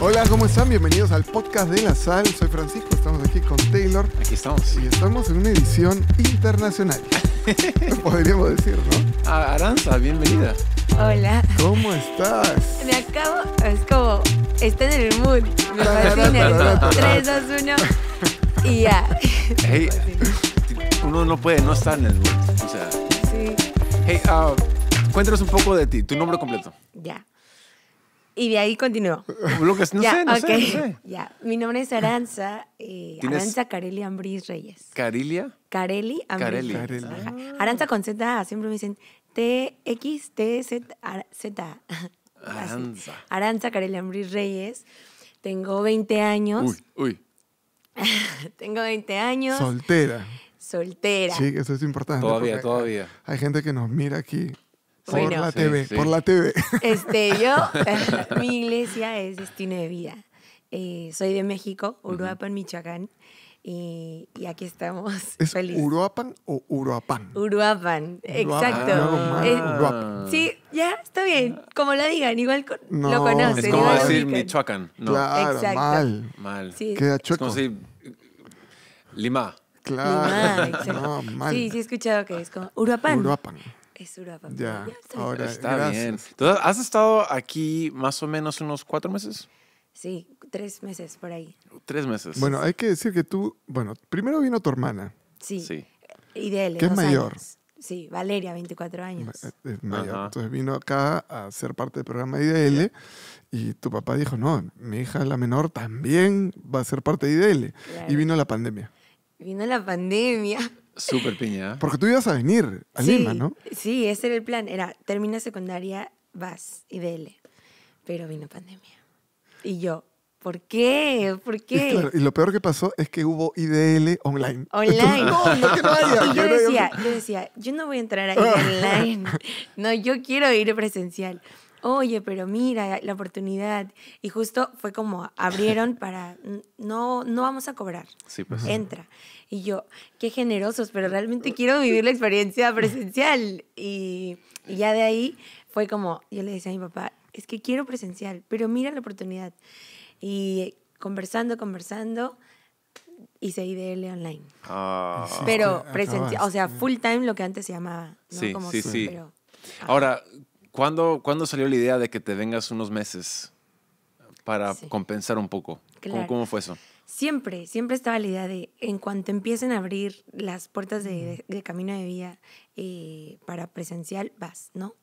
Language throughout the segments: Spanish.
Hola, ¿cómo están? Bienvenidos al podcast de la sal. Soy Francisco, estamos aquí con Taylor. Aquí estamos. Y estamos en una edición internacional. Podríamos decir, ¿no? Ah, Aranza, bienvenida. Hola. ¿Cómo estás? Me acabo, es como, está en el mood. Me fascina. 3, 2, 1 y ya. Hey, uno no puede no estar en el mood. O sea. Sí. Hey, ah, cuéntanos un poco de ti, tu nombre completo. Ya. Y de ahí continúo. no no sé, mi nombre es Aranza, eh, Aranza Carelia Ambris Reyes. ¿Carilia? Carelli Ambris Aranza con Z, siempre me dicen TX, TZ, Z. Aranza. Aranza Carelia Ambris Reyes. Tengo 20 años. Uy, uy. Tengo 20 años. Soltera. Soltera. Sí, eso es importante. Todavía, todavía. Hay gente que nos mira aquí por la TV, por la TV. Este, yo, mi iglesia es Destino de Vida. Eh, soy de México, Uruapan, Michoacán. Y, aquí estamos. ¿Es Uruapan o Uruapan? Uruapan, exacto. Ah, Uruapan. Sí, ya, está bien. Como lo digan, igual con, no, lo conocen. Es como decir Michoacán. No. exacto. mal. Mal. Sí. Queda Es como Lima. Claro. Lima, exacto. mal. Sí, sí he escuchado que es como Uruapan. Uruapan es Ya, ahora está bien. ¿has estado aquí más o menos unos cuatro meses? Sí, tres meses por ahí. Tres meses. Bueno, hay que decir que tú, bueno, primero vino tu hermana. Sí. sí. Y de es mayor. Sí, Valeria, 24 años. Es mayor. Entonces vino acá a ser parte del programa IDL y tu papá dijo, no, mi hija la menor también va a ser parte de IDL. Y vino la pandemia. Vino la pandemia. Súper piña. Porque tú ibas a venir a Lima, ¿no? Sí, ese era el plan. Era, termina secundaria, vas, IDL. Pero vino pandemia. Y yo, ¿Por qué? ¿Por qué? Y, lo peor que pasó es que hubo IDL online. Online. no, no yo, decía, yo decía, yo no voy a entrar a online. No, yo quiero ir presencial oye, pero mira la oportunidad. Y justo fue como abrieron para, no, no vamos a cobrar. Sí, pues. Entra. Y yo, qué generosos, pero realmente quiero vivir la experiencia presencial. Y, ya de ahí fue como, yo le decía a mi papá, es que quiero presencial, pero mira la oportunidad. Y conversando, conversando, hice IDL online. Ah. Pero presencial, o sea, full time lo que antes se llamaba. Sí, como sí, sí. Ahora, ¿Cuándo, salió la idea de que te vengas unos meses para compensar un poco? ¿Cómo, fue eso? Siempre, siempre estaba la idea de en cuanto empiecen a abrir las puertas de, Camino de Vida eh, para presencial, vas, ¿no?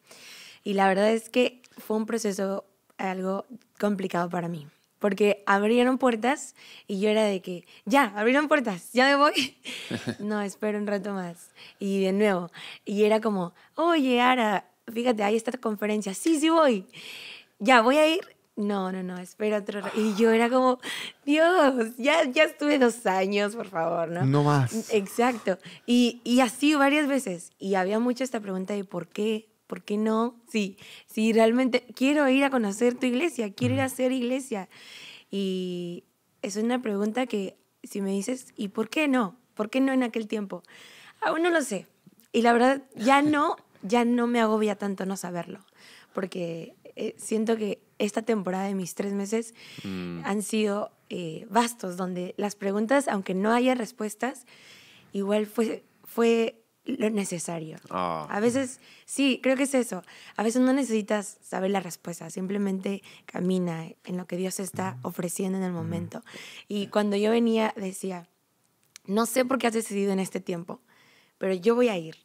Y la verdad es que fue un proceso algo complicado para mí porque abrieron puertas y yo era de que, ya, abrieron puertas, ya me voy. no, espero un rato más. Y de nuevo, y era como, oye, Ara, fíjate, hay esta conferencia, sí, sí voy, ya voy a ir. No, no, no, espera otro. rato. Y yo era como, Dios, ya, ya estuve dos años, por favor, ¿no? No más. Exacto. Y, y así varias veces. Y había mucho esta pregunta de por qué, ¿Por qué no? Sí, sí, realmente quiero ir a conocer tu iglesia, quiero ir a hacer iglesia. Y es una pregunta que si me dices, ¿y por qué no? ¿Por qué no en aquel tiempo? Aún ah, no lo sé. Y la verdad, ya no, ya no me agobia tanto no saberlo, porque eh, siento que esta temporada de mis tres meses mm. han sido eh, vastos, donde las preguntas, aunque no haya respuestas, igual fue, fue lo necesario. Ah. A veces, sí, creo que es eso. A veces no necesitas saber la respuesta, simplemente camina en lo que Dios está mm. ofreciendo en el mm. momento. Y cuando yo venía, decía, no sé por qué has decidido en este tiempo, pero yo voy a ir.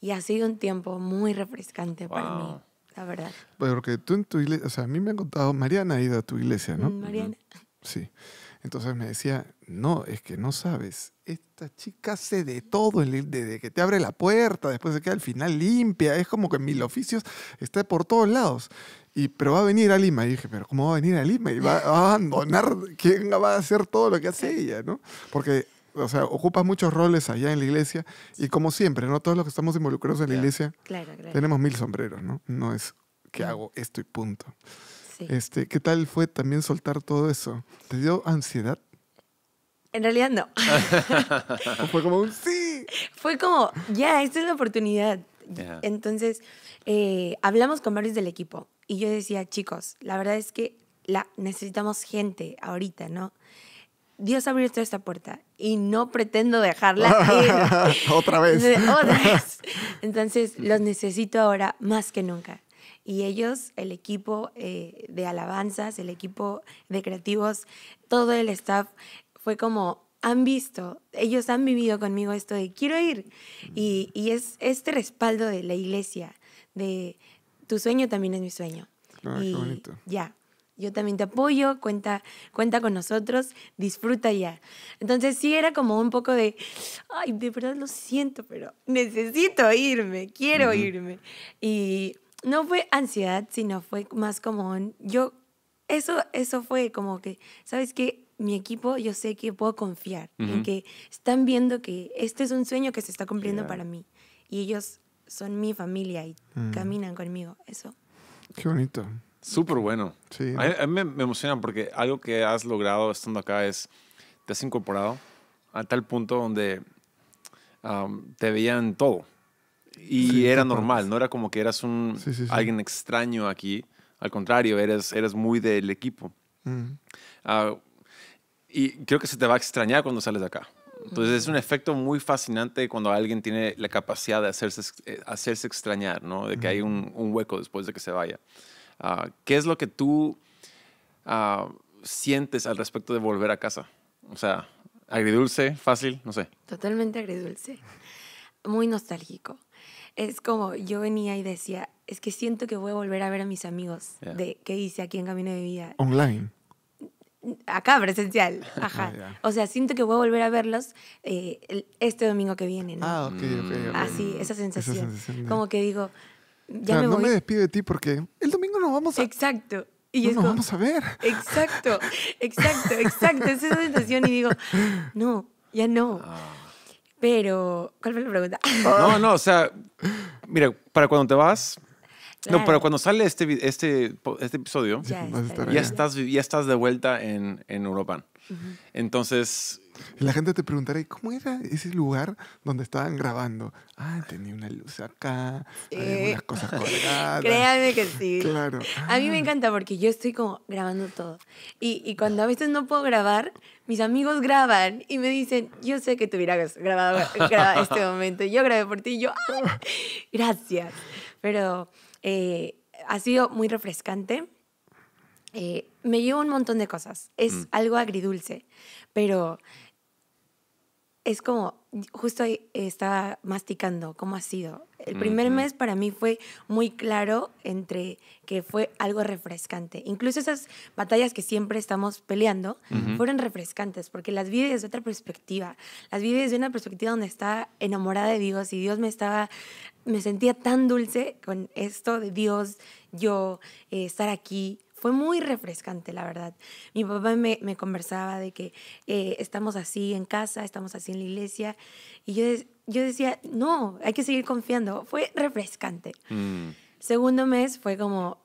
Y ha sido un tiempo muy refrescante para mí, la verdad. Porque tú en tu iglesia, o sea, a mí me han contado, Mariana ha ido a tu iglesia, ¿no? Mm, Mariana. Sí. Entonces me decía, no, es que no sabes, esta chica hace de todo, desde que te abre la puerta, después de que al final limpia, es como que en mil oficios está por todos lados. Y, pero va a venir a Lima. Y dije, pero ¿cómo va a venir a Lima? Y va a abandonar, ¿quién va a hacer todo lo que hace ella? ¿no? Porque o sea, ocupas muchos roles allá en la iglesia y como siempre, ¿no? Todos los que estamos involucrados en la iglesia tenemos mil sombreros, ¿no? No es que hago esto y punto. Este, ¿Qué tal fue también soltar todo eso? ¿Te dio ansiedad? En realidad no. fue como un sí. Fue como, ya, esta es la oportunidad. Entonces, eh, hablamos con varios del equipo y yo decía, chicos, la verdad es que la, necesitamos gente ahorita, ¿no? Dios abrió toda esta puerta y no pretendo dejarla Otra vez. Entonces, los necesito ahora más que nunca. Y ellos, el equipo eh, de alabanzas, el equipo de creativos, todo el staff, fue como, han visto, ellos han vivido conmigo esto de quiero ir. Y, es este respaldo de la iglesia, de tu sueño también es mi sueño. Ah, ya yo también te apoyo, cuenta, cuenta con nosotros, disfruta ya. Entonces sí era como un poco de, ay, de verdad lo siento, pero necesito irme, quiero irme. Y no fue ansiedad, sino fue más como yo, eso, eso fue como que, ¿sabes qué? Mi equipo, yo sé que puedo confiar en que están viendo que este es un sueño que se está cumpliendo para mí. Y ellos son mi familia y mm. caminan conmigo, eso. Qué bonito. Súper bueno. Sí. A mí, me, emociona porque algo que has logrado estando acá es, te has incorporado a tal punto donde te veían todo. Y era normal, no era como que eras un alguien extraño aquí. Al contrario, eres, eres muy del equipo. Mm. Ah, y creo que se te va a extrañar cuando sales de acá. Entonces es un efecto muy fascinante cuando alguien tiene la capacidad de hacerse, eh, hacerse extrañar, ¿no? De que hay mm. un, hueco después de que se vaya. Ah, ¿Qué es lo que tú ah, sientes al respecto de volver a casa? O sea, agridulce, fácil, no sé. Totalmente agridulce. Muy nostálgico. Es como yo venía y decía, es que siento que voy a volver a ver a mis amigos de hice aquí en Camino de Vida. Online acá presencial. Ajá. Ah, o sea, siento que voy a volver a verlos eh, este domingo que viene, Ah, ok, ok. okay. Así, esa sensación. Como que digo, no me despido de ti porque el domingo nos vamos a... Exacto. Y no, es nos vamos a ver. Exacto, exacto, exacto. es esa sensación y digo, no, ya no. Pero, ¿cuál fue la pregunta? no, no, o sea, mira, para cuando te vas, No, para cuando sale este, este, este episodio, ya, estás, ya, estás, de vuelta en, en Europa. Entonces, y la gente te preguntará, ¿cómo era ese lugar donde estaban grabando? Ah, tenía una luz acá, eh, unas cosas colgadas. Créanme que sí. Claro. A mí me encanta porque yo estoy como grabando todo. Y, y, cuando a veces no puedo grabar, mis amigos graban y me dicen, yo sé que tú hubieras grabado, este momento. Yo grabé por ti y yo, ah, gracias. Pero eh, ha sido muy refrescante. Eh, me llevo un montón de cosas. Es mm. algo agridulce, pero es como, justo ahí estaba masticando cómo ha sido. El primer mes para mí fue muy claro entre que fue algo refrescante. Incluso esas batallas que siempre estamos peleando fueron refrescantes porque las vi desde otra perspectiva. Las vi desde una perspectiva donde estaba enamorada de Dios y Dios me estaba, me sentía tan dulce con esto de Dios, yo, eh, estar aquí, fue muy refrescante, la verdad. Mi papá me, conversaba de que eh, estamos así en casa, estamos así en la iglesia, y yo, yo decía, no, hay que seguir confiando. Fue refrescante. Mm. Segundo mes fue como,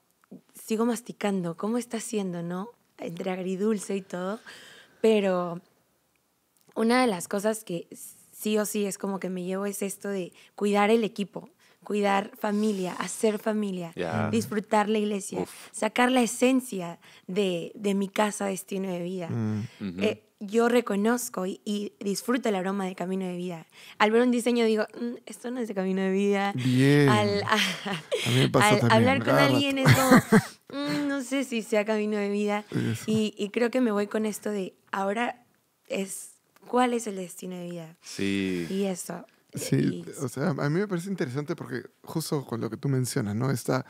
sigo masticando, ¿cómo está siendo, no? Entre agridulce y todo, pero una de las cosas que sí o sí es como que me llevo es esto de cuidar el equipo cuidar familia, hacer familia, disfrutar la iglesia, sacar la esencia de, mi casa, destino de vida. Mm. Eh, yo reconozco y, disfruto el aroma de camino de vida. Al ver un diseño digo, mm, esto no es de camino de vida. Al, hablar con alguien es como, mm, no sé si sea camino de vida. Y, y, creo que me voy con esto de, ahora es, ¿cuál es el destino de vida? Sí. Y eso. Sí, o sea, a mí me parece interesante porque justo con lo que tú mencionas, ¿no? Esta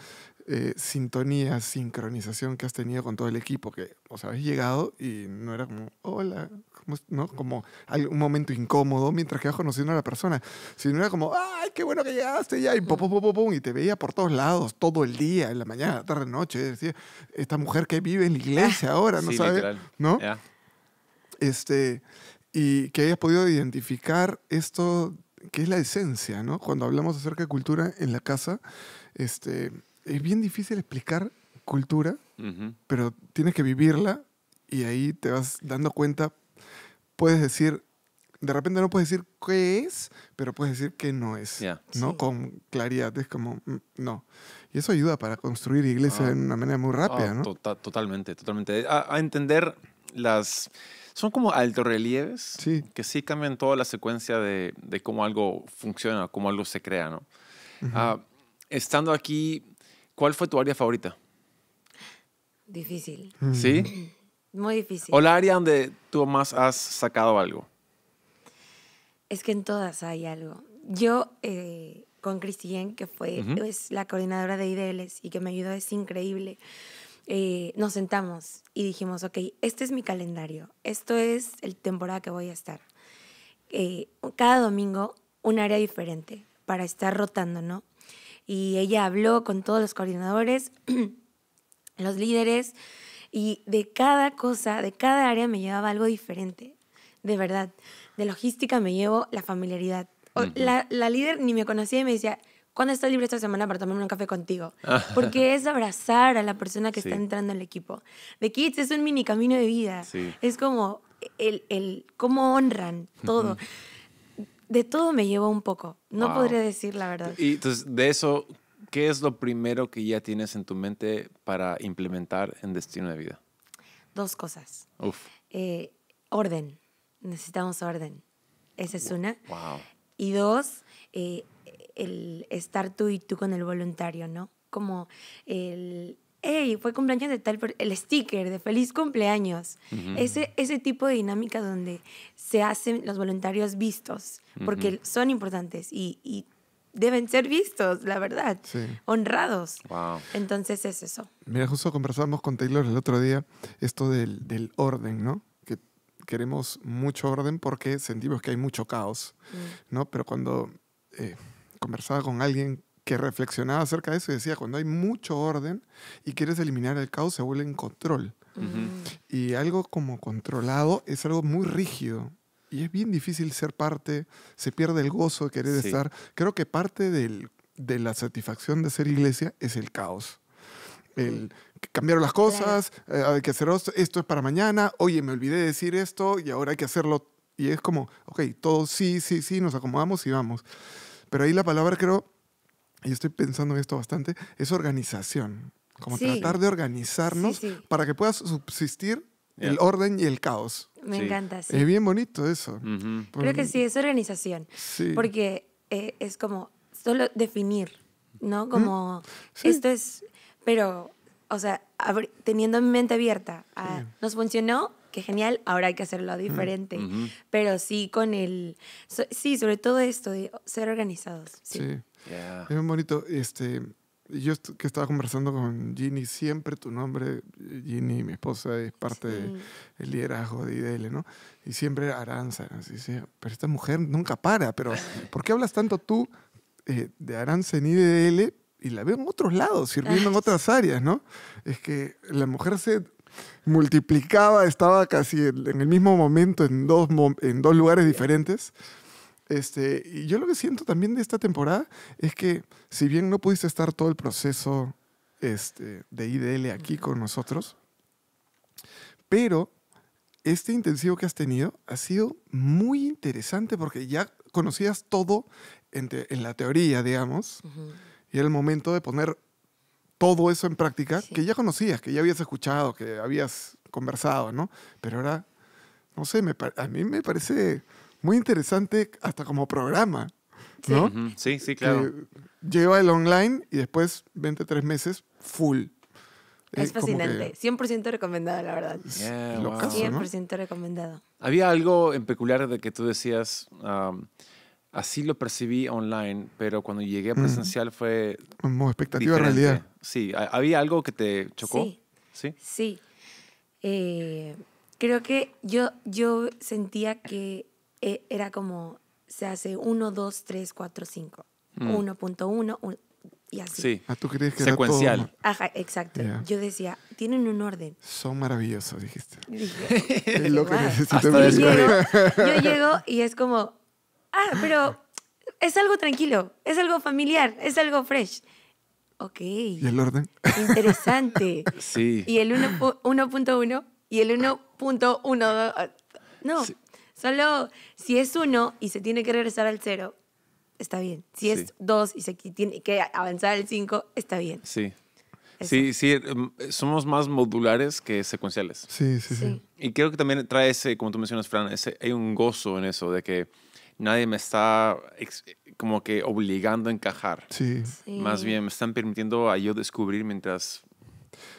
eh, sintonía, sincronización que has tenido con todo el equipo, que, o sea, has llegado y no era como, hola, como, ¿no? Como un momento incómodo mientras que vas conociendo a la persona, sino era como, ay, qué bueno que llegaste ya, y y te veía por todos lados, todo el día, en la mañana, tarde, noche, decía, esta mujer que vive en la iglesia ah, ahora, ¿no ¿No? Este, y que hayas podido identificar esto que es la esencia, ¿no? Cuando hablamos acerca de cultura en la casa, este, es bien difícil explicar cultura, pero tienes que vivirla y ahí te vas dando cuenta, puedes decir, de repente no puedes decir qué es, pero puedes decir qué no es, ¿no? Con claridad, es como, mm, no. Y eso ayuda para construir iglesia ah. de una manera muy rápida, ah, ¿no? Tota-, totalmente, totalmente. a entender las son como alto sí. que sí cambian toda la secuencia de, cómo algo funciona, cómo algo se crea, ¿no? Ah, estando aquí, ¿cuál fue tu área favorita? Difícil. Mm. ¿Sí? Muy difícil. ¿O la área donde tú más has sacado algo? Es que en todas hay algo. Yo eh, con Cristian, que fue es la coordinadora de IDLs y que me ayudó, es increíble. Eh, nos sentamos y dijimos, ok, este es mi calendario, esto es el temporada que voy a estar. Eh, cada domingo un área diferente para estar rotando, ¿no? Y ella habló con todos los coordinadores, los líderes, y de cada cosa, de cada área me llevaba algo diferente, de verdad. De logística me llevo la familiaridad. la, la líder ni me conocía y me decía, ¿cuándo estás libre esta semana para tomarme un café contigo? Ah. Porque es abrazar a la persona que está entrando al equipo. The Kids es un mini camino de vida. Es como el, el cómo honran todo. De todo me llevo un poco. No podría decir la verdad. Y entonces, de eso, ¿qué es lo primero que ya tienes en tu mente para implementar en Destino de Vida? Dos cosas. Eh, orden. Necesitamos orden. Esa es una. Wow. Y dos, eh, el estar tú y tú con el voluntario, ¿no? Como el, hey, fue cumpleaños de tal, el sticker de feliz cumpleaños. ese, ese tipo de dinámica donde se hacen los voluntarios vistos, porque son importantes y, deben ser vistos, la verdad, honrados. Wow. Entonces es eso. Mira, justo conversamos con Taylor el otro día esto del, del orden, ¿no? Que queremos mucho orden porque sentimos que hay mucho caos, mm. ¿no? Pero cuando... Eh, conversaba con alguien que reflexionaba acerca de eso y decía, cuando hay mucho orden y quieres eliminar el caos, se vuelve en control. Y algo como controlado es algo muy rígido. Y es bien difícil ser parte, se pierde el gozo de querer estar. Creo que parte de la satisfacción de ser iglesia es el caos. El cambiar las cosas, eh, hay que hacer esto, esto es para mañana, oye, me olvidé de decir esto y ahora hay que hacerlo. Y es como, ok, todos sí, sí, sí, nos acomodamos y vamos. Pero ahí la palabra creo, y estoy pensando en esto bastante, es organización. Como tratar de organizarnos para que puedas subsistir el orden y el caos. Me encanta, Es bien bonito eso. Creo que sí, es organización. Porque eh, es como solo definir, ¿no? Como esto es, pero, o sea, teniendo mi mente abierta, ah, nos funcionó, qué genial, ahora hay que hacerlo diferente. Pero sí con el, sí, sobre todo esto de ser organizados. Sí. Es muy bonito. Este, yo que estaba conversando con Ginny, siempre tu nombre, Ginny, mi esposa, es parte del liderazgo de IDL, ¿no? Y siempre Aranza. Así, pero esta mujer nunca para, pero ¿por qué hablas tanto tú eh, de Aranza en IDL? Y la veo en otros lados, sirviendo en otras áreas, ¿no? Es que la mujer se multiplicaba, estaba casi en el mismo momento en dos, en dos lugares diferentes. Este, y yo lo que siento también de esta temporada es que si bien no pudiste estar todo el proceso este, de IDL aquí con nosotros, pero este intensivo que has tenido ha sido muy interesante porque ya conocías todo en, la teoría, digamos, y era el momento de poner todo eso en práctica que ya conocías, que ya habías escuchado, que habías conversado, ¿no? Pero ahora, no sé, a mí me parece muy interesante hasta como programa, ¿no? Sí, sí, claro. lleva el online y después 23 meses full. es eh, fascinante, 100% recomendado, la verdad. 100% recomendado. Había algo en peculiar de que tú decías... Así lo percibí online, pero cuando llegué a presencial fue... muy expectativa en realidad. Sí, ¿había algo que te chocó? Sí. Sí. Eh, creo que yo, yo sentía que eh, era como se hace 1, 2, 3, 4, 5. 1.1 y así. Sí. ¿Ah, ¿Tú crees que Secuencial. Ajá, exacto. Yo decía, tienen un orden. Son maravillosos, dijiste. es lo que yo llego y es como, Ah, pero es algo tranquilo, es algo familiar, es algo fresh. Ok. ¿Y el orden? Interesante. sí. Y el 1.1 y el 1.1. Ah, no, solo si es 1 y se tiene que regresar al 0, está bien. Si es 2 y se tiene que avanzar al 5, está bien. Sí. Sí, sí, em, somos más modulares que secuenciales. Sí, sí, sí, Y creo que también trae ese, como tú mencionas, Fran, ese, hay un gozo en eso de que nadie me está como que obligando a encajar. Sí. Más bien me están permitiendo a yo descubrir mientras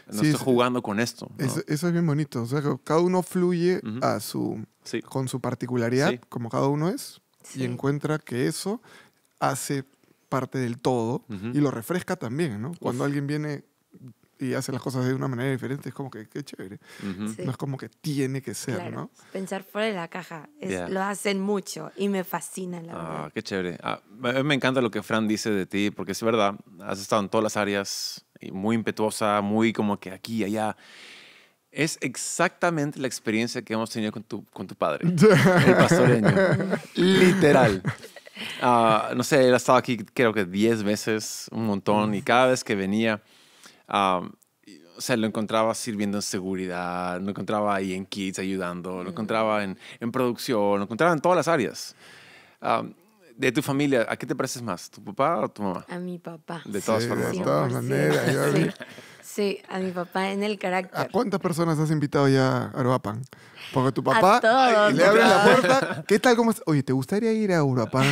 no estoy jugando con esto. eso es bien bonito. O sea, cada uno fluye a su, con su particularidad, como cada uno es, y encuentra que eso hace parte del todo y lo refresca también, Cuando alguien viene y hace las cosas de una manera diferente, es como que qué chévere. No es como que tiene que ser, ¿no? Pensar fuera de la caja, lo hacen mucho y me fascina la ah, Qué chévere. Ah, me encanta lo que Fran dice de ti, porque es verdad, has estado en todas las áreas, y muy impetuosa, muy como que aquí y allá. Es exactamente la experiencia que hemos tenido con tu, con tu padre, el pastoreño. Literal. Ah, no sé, él ha estado aquí creo que 10 veces, un montón, y cada vez que venía Um, o sea, lo encontraba sirviendo en seguridad, lo encontraba ahí en Kids ayudando, lo encontraba en, en, producción, lo encontraba en todas las áreas. de tu familia, ¿a qué te pareces más? ¿Tu papá o tu mamá? A mi papá. De todas formas. De todas maneras. Yo, Sí, a mi papá en el carácter. cuántas personas has invitado ya a Uruapan? Porque tu papá le abre la puerta. ¿Qué tal? ¿Cómo Oye, ¿te gustaría ir a Uruapán?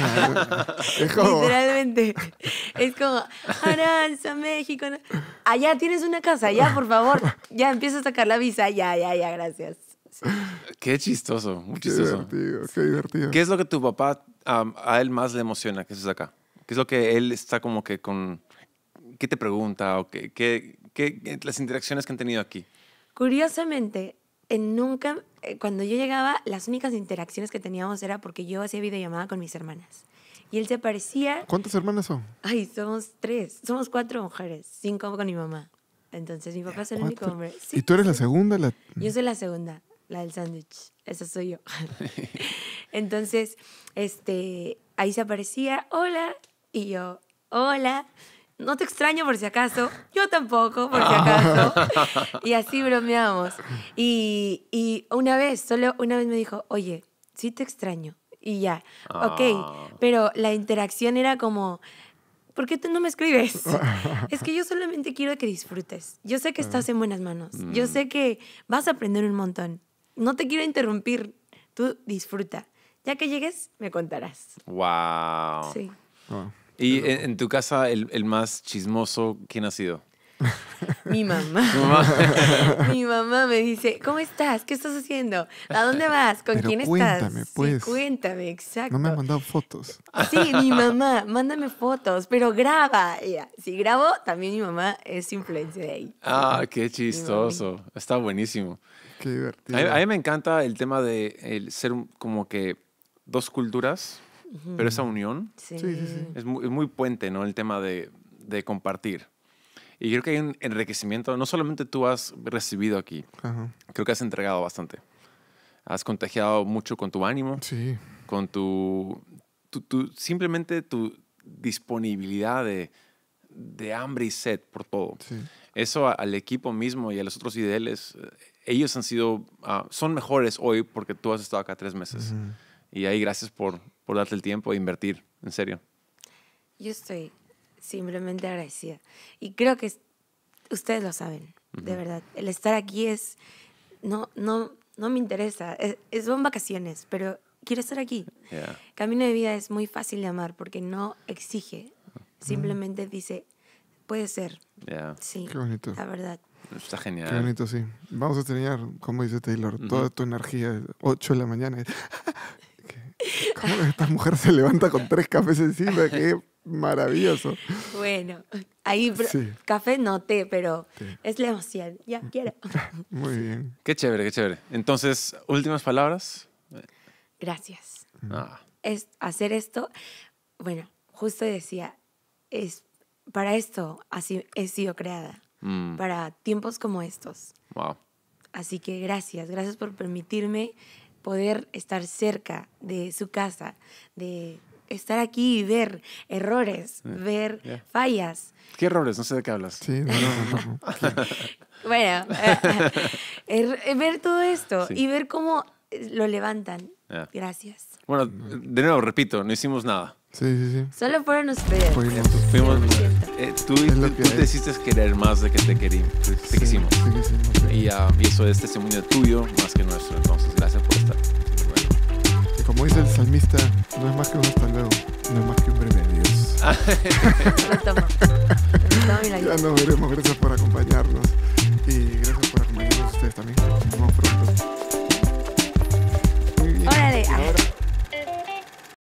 Literalmente. Es como, Aranza, México. Allá tienes una casa, ya, por favor. Ya empieza a sacar la visa. Ya, ya, ya, gracias. Qué chistoso, muy qué Divertido, qué divertido. ¿Qué es lo que tu papá a él más le emociona que estés acá? ¿Qué es lo que él está como que con... ¿Qué te pregunta? ¿O qué, ¿Qué, las interacciones que han tenido aquí? Curiosamente, nunca, eh, cuando yo llegaba, las únicas interacciones que teníamos era porque yo hacía videollamada con mis hermanas. Y él se aparecía... ¿Cuántas hermanas son? Ay, somos tres, somos cuatro mujeres, cinco con mi mamá. Entonces mi papá es el único hombre. ¿Y tú eres la segunda? Yo soy la segunda, la del sándwich. Esa soy yo. Entonces, este, ahí se aparecía, hola, y yo, hola no te extraño por si acaso, yo tampoco por si acaso. y así bromeamos. Y, y, una vez, solo una vez me dijo, oye, sí te extraño. Y ya, ok, ah. pero la interacción era como... ¿Por qué tú no me escribes? es que yo solamente quiero que disfrutes. Yo sé que estás mm. en buenas manos. Yo mm. sé que vas a aprender un montón. No te quiero interrumpir. Tú disfruta. Ya que llegues, me contarás. ¡Wow! Sí. Ah. ¿Y en, tu casa el, más chismoso, quién ha sido? Mi mamá. Mi mamá me dice, ¿cómo estás? ¿Qué estás haciendo? ¿A dónde vas? ¿Con Pero quién cuéntame, estás? Pues. cuéntame, exacto. No me ha mandado fotos. Sí, mi mamá, mándame fotos, pero graba. Si grabo, también mi mamá es influencer ahí. Ah, qué chistoso. Está buenísimo. Qué divertido. A mí, me encanta el tema de ser como que dos culturas pero esa unión es, muy, muy, puente, ¿no? El tema de, de, compartir. Y creo que hay un enriquecimiento, no solamente tú has recibido aquí, creo que has entregado bastante. Has contagiado mucho con tu ánimo, sí. con tu, tu, simplemente tu disponibilidad de, hambre y sed por todo. Sí. Eso al equipo mismo y a los otros ideales, eh, ellos han sido, ah, son mejores hoy porque tú has estado acá tres meses. Y ahí gracias por, por darte el tiempo e invertir, en serio. Yo estoy simplemente agradecida. Y creo que ustedes lo saben, de verdad. El estar aquí es, no, no, no me interesa. Es, son vacaciones, pero quiero estar aquí. Camino de vida es muy fácil de amar porque no exige, simplemente dice, puede ser. Sí, Qué bonito. La verdad. Está genial. Qué bonito, sí. Vamos a estrenar como dice Taylor, toda tu energía, 8 de la mañana esta mujer se levanta con tres cafés encima? ¡Qué maravilloso! Bueno, ahí café no té, pero es la emoción. Ya quiero. Muy bien. Qué chévere, qué chévere. Entonces, últimas palabras. Gracias. Ah. Es hacer esto. Bueno, justo decía, es para esto así he sido creada. Mm. Para tiempos como estos. Wow. Así que gracias, gracias por permitirme poder estar cerca de su casa, de estar aquí y ver errores, ver fallas. ¿Qué errores? No sé de qué hablas. Sí, bueno, eh, eh, ver todo esto y ver cómo lo levantan. Gracias. Bueno, de nuevo, repito, no hicimos nada. Sí, sí, sí. Solo fueron ustedes. Fuimos. Eh, tú, tú, tú hiciste querer más de que te, querí, te sí, sí. Ah, y, eso es testimonio tuyo más que nuestro. Entonces, gracias por estar. como dice el salmista, no es más que un hasta luego, no es más que un breve adiós. ya nos veremos. Gracias por acompañarnos. Y gracias por acompañarnos ustedes también. Nos vemos pronto. Ahora.